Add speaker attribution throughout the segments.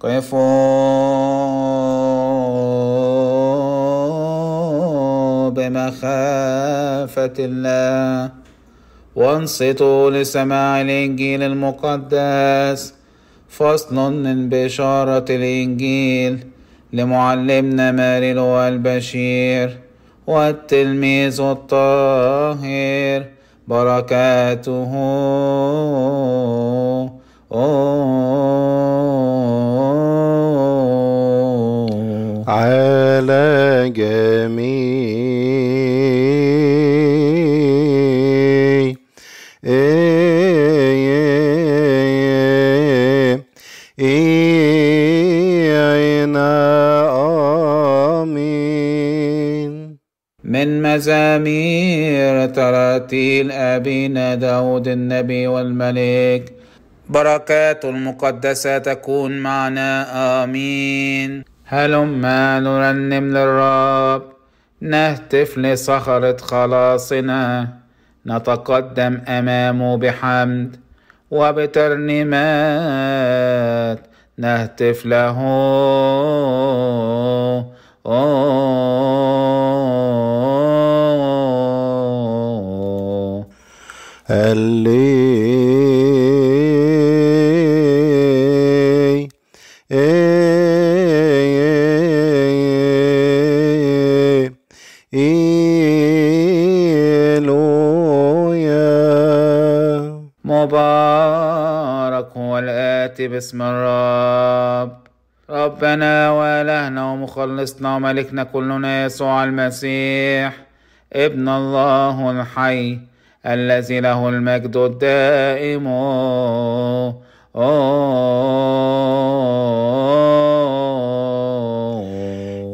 Speaker 1: قفوا بمخافة الله وانصتوا لسماع الإنجيل المقدس فصل من بشارة الإنجيل لمعلمنا مارل والبشير والتلميذ الطاهر بركاته
Speaker 2: أوه على جميع
Speaker 1: من مزامير تراتيل أبينا داود النبي والملك بركات المقدسة تكون معنا آمين هلما نرنم للرب نهتف لصخرة خلاصنا نتقدم أمامه بحمد وبترنيمات نهتف
Speaker 2: له اللي
Speaker 1: المبارك هو الآتي باسم الرب ربنا وإلهنا ومخلصنا وملكنا كلنا يسوع المسيح ابن الله الحي الذي له المجد
Speaker 2: الدائم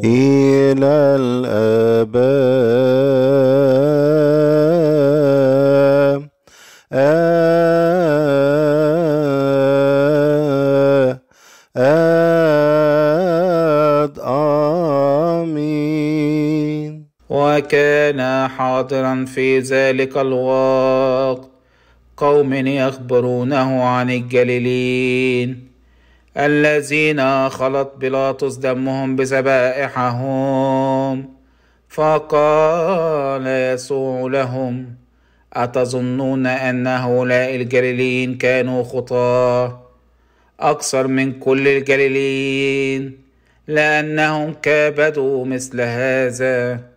Speaker 2: إلى الأبد
Speaker 1: وكان حاضرا في ذلك الوقت قوم يخبرونه عن الجليلين الذين خلط بيلاطس دمهم بذبائحهم فقال يسوع لهم أتظنون أن هؤلاء الجليلين كانوا خطاة أكثر من كل الجليلين لأنهم كابدوا مثل هذا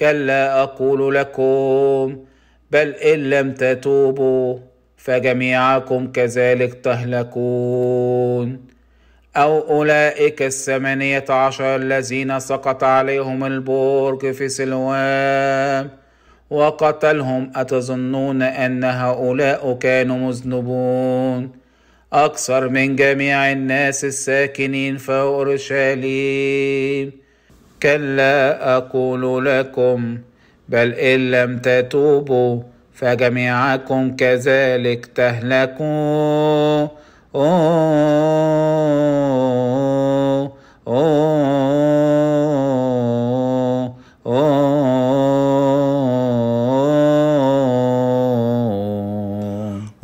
Speaker 1: كلا اقول لكم بل ان لم تتوبوا فجميعكم كذلك تهلكون او اولئك الثمانيه عشر الذين سقط عليهم البرج في سلوان وقتلهم اتظنون ان هؤلاء كانوا مذنبون اكثر من جميع الناس الساكنين في اورشليم كلا أقول لكم بل إن لم تتوبوا فجميعكم كذلك تهلكون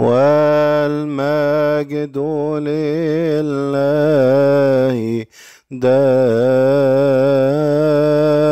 Speaker 2: والمجد لله the